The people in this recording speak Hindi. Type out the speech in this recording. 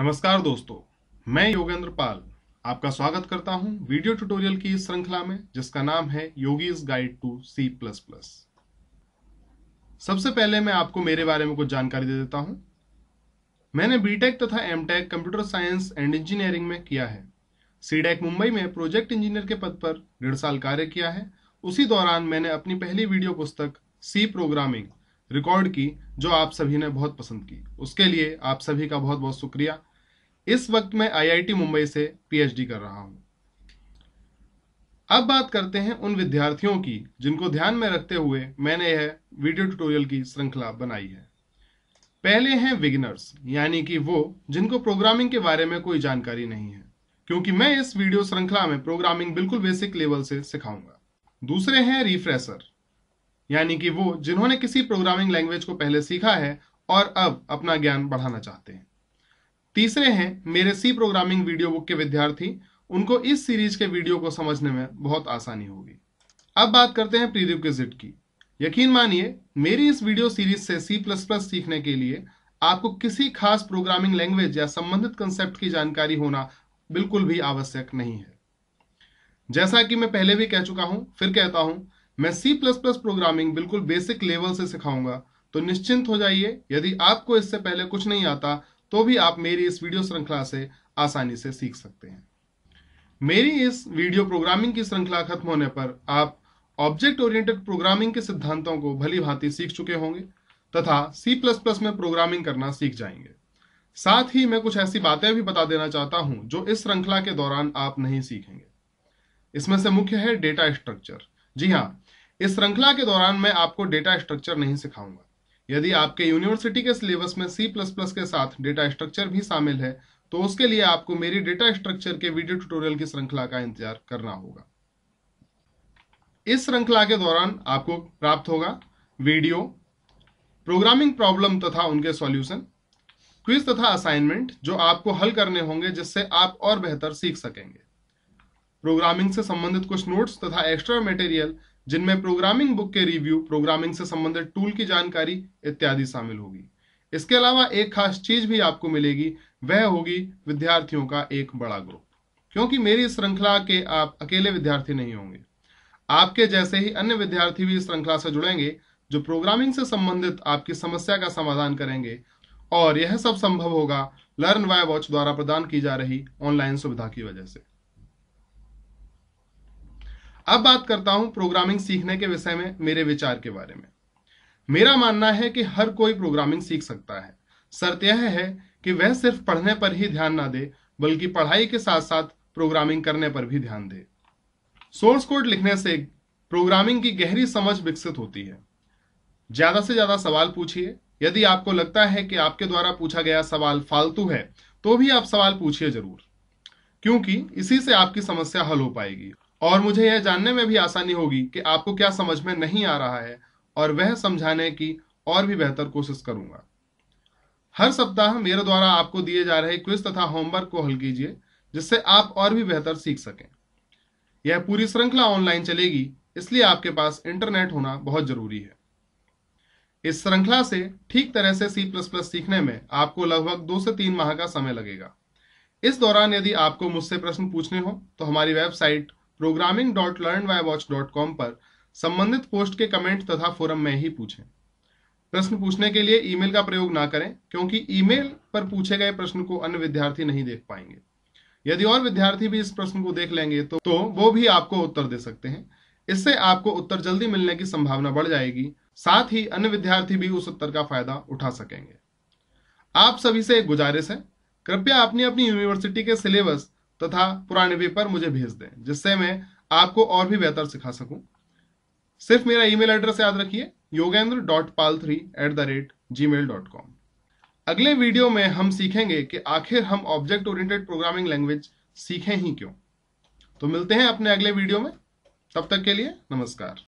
नमस्कार दोस्तों मैं योगेंद्र पाल आपका स्वागत करता हूं वीडियो ट्यूटोरियल की इस श्रृंखला में जिसका नाम है Yogi's guide to C plus plus सबसे पहले मैं आपको मेरे बारे में कुछ जानकारी दे देता हूं मैंने बीटेक तथा MTech computer science and engineering में किया है सीडेक मुंबई में प्रोजेक्ट इंजीनियर के पद पर डेढ़ साल कार्य किया है उसी दौरान मैंने अपनी पहली वीडियो पुस्तक सी प्रोग्रामिंग रिकॉर्ड की जो आप सभी ने बहुत पसंद की उसके लिए आप सभी का बहुत बहुत शुक्रिया इस वक्त मैं आईआईटी मुंबई से पीएचडी कर रहा हूं अब बात करते हैं उन विद्यार्थियों की जिनको ध्यान में रखते हुए मैंने यह वीडियो ट्यूटोरियल की श्रृंखला बनाई है पहले हैं विगिनर्स यानी कि वो जिनको प्रोग्रामिंग के बारे में कोई जानकारी नहीं है क्योंकि मैं इस वीडियो श्रृंखला में प्रोग्रामिंग बिल्कुल बेसिक लेवल से सिखाऊंगा दूसरे हैं रिफ्रेशर यानी कि वो जिन्होंने किसी प्रोग्रामिंग लैंग्वेज को पहले सीखा है और अब अपना ज्ञान बढ़ाना चाहते हैं तीसरे हैं मेरे सी प्रोग्रामिंग वीडियो बुक के विद्यार्थी उनको इस सीरीज के वीडियो को समझने में बहुत आसानी होगी अब बात करते हैं प्रीरिक्विजिट की यकीन मानिए मेरी इस वीडियो सीरीज से प्लस सीखने के लिए आपको किसी खास प्रोग्रामिंग लैंग्वेज या संबंधित कंसेप्ट की जानकारी होना बिल्कुल भी आवश्यक नहीं है जैसा कि मैं पहले भी कह चुका हूं फिर कहता हूं मैं C++ प्रोग्रामिंग बिल्कुल बेसिक लेवल से सिखाऊंगा तो निश्चिंत हो जाइए यदि आपको इससे पहले कुछ नहीं आता तो भी आप मेरी इस वीडियो श्रृंखला से आसानी से सीख सकते हैं मेरी इस वीडियो प्रोग्रामिंग की श्रृंखला खत्म होने पर आप ऑब्जेक्ट ओरिएंटेड प्रोग्रामिंग के सिद्धांतों को भली भांति सीख चुके होंगे तथा C++ में प्रोग्रामिंग करना सीख जाएंगे साथ ही मैं कुछ ऐसी बातें भी बता देना चाहता हूं जो इस श्रृंखला के दौरान आप नहीं सीखेंगे इसमें से मुख्य है डेटा स्ट्रक्चर जी हाँ इस श्रृंखला के दौरान मैं आपको डेटा स्ट्रक्चर नहीं सिखाऊंगा यदि आपके यूनिवर्सिटी के सिलेबस में प्लस के साथ डेटा स्ट्रक्चर भी शामिल है तो उसके लिए आपको मेरी डेटा स्ट्रक्चर के वीडियो ट्यूटोरियल की श्रृंखला का इंतजार करना होगा इस श्रृंखला के दौरान आपको प्राप्त होगा वीडियो प्रोग्रामिंग प्रॉब्लम तथा उनके सॉल्यूशन क्विज तथा असाइनमेंट जो आपको हल करने होंगे जिससे आप और बेहतर सीख सकेंगे प्रोग्रामिंग से संबंधित कुछ नोट्स तथा एक्स्ट्रा मटेरियल जिनमें प्रोग्रामिंग बुक के रिव्यू प्रोग्रामिंग से संबंधित टूल की जानकारी इत्यादि शामिल होगी इसके अलावा एक खास चीज भी आपको मिलेगी वह होगी विद्यार्थियों का एक बड़ा ग्रुप क्योंकि मेरी श्रृंखला के आप अकेले विद्यार्थी नहीं होंगे आपके जैसे ही अन्य विद्यार्थी भी इस श्रृंखला से जुड़ेंगे जो प्रोग्रामिंग से संबंधित आपकी समस्या का समाधान करेंगे और यह सब संभव होगा लर्न वाई वॉच द्वारा प्रदान की जा रही ऑनलाइन सुविधा की वजह से अब बात करता हूं प्रोग्रामिंग सीखने के विषय में मेरे विचार के बारे में मेरा मानना है कि हर कोई प्रोग्रामिंग सीख सकता है शर्त यह है कि वह सिर्फ पढ़ने पर ही ध्यान ना दे बल्कि पढ़ाई के साथ साथ प्रोग्रामिंग करने पर भी ध्यान दे सोर्स कोड लिखने से प्रोग्रामिंग की गहरी समझ विकसित होती है ज्यादा से ज्यादा सवाल पूछिए यदि आपको लगता है कि आपके द्वारा पूछा गया सवाल फालतू है तो भी आप सवाल पूछिए जरूर क्योंकि इसी से आपकी समस्या हल हो पाएगी और मुझे यह जानने में भी आसानी होगी कि आपको क्या समझ में नहीं आ रहा है और वह समझाने की और भी बेहतर कोशिश करूंगा हर सप्ताह मेरे द्वारा आपको दिए जा रहे क्विज तथा होमवर्क को हल कीजिए जिससे आप और भी बेहतर सीख सकें यह पूरी श्रृंखला ऑनलाइन चलेगी इसलिए आपके पास इंटरनेट होना बहुत जरूरी है इस श्रृंखला से ठीक तरह से सी प्लस प्लस सीखने में आपको लगभग दो से तीन माह का समय लगेगा इस दौरान यदि आपको मुझसे प्रश्न पूछने हो तो हमारी website programming dot dot learn watch com पर संबंधित पोस्ट के कमेंट तथा फोरम में ही पूछें प्रश्न पूछने के लिए ईमेल का प्रयोग ना करें क्योंकि ईमेल पर पूछे गए प्रश्न को अन्य विद्यार्थी नहीं देख पाएंगे यदि और विद्यार्थी भी इस प्रश्न को देख लेंगे तो, तो वो भी आपको उत्तर दे सकते हैं इससे आपको उत्तर जल्दी मिलने की संभावना बढ़ जाएगी साथ ही अन्य विद्यार्थी भी उस उत्तर का फायदा उठा सकेंगे आप सभी से एक गुजारिश है कृपया अपनी अपनी यूनिवर्सिटी के सिलेबस तथा पुराने पेपर मुझे भेज दें जिससे मैं आपको और भी बेहतर सिखा सकूं सिर्फ मेरा ईमेल एड्रेस याद रखिए Yogendra dot Pal three at the rate gmail dot com अगले वीडियो में हम सीखेंगे कि आखिर हम ऑब्जेक्ट ओरिएंटेड प्रोग्रामिंग लैंग्वेज सीखें ही क्यों तो मिलते हैं अपने अगले वीडियो में तब तक के लिए नमस्कार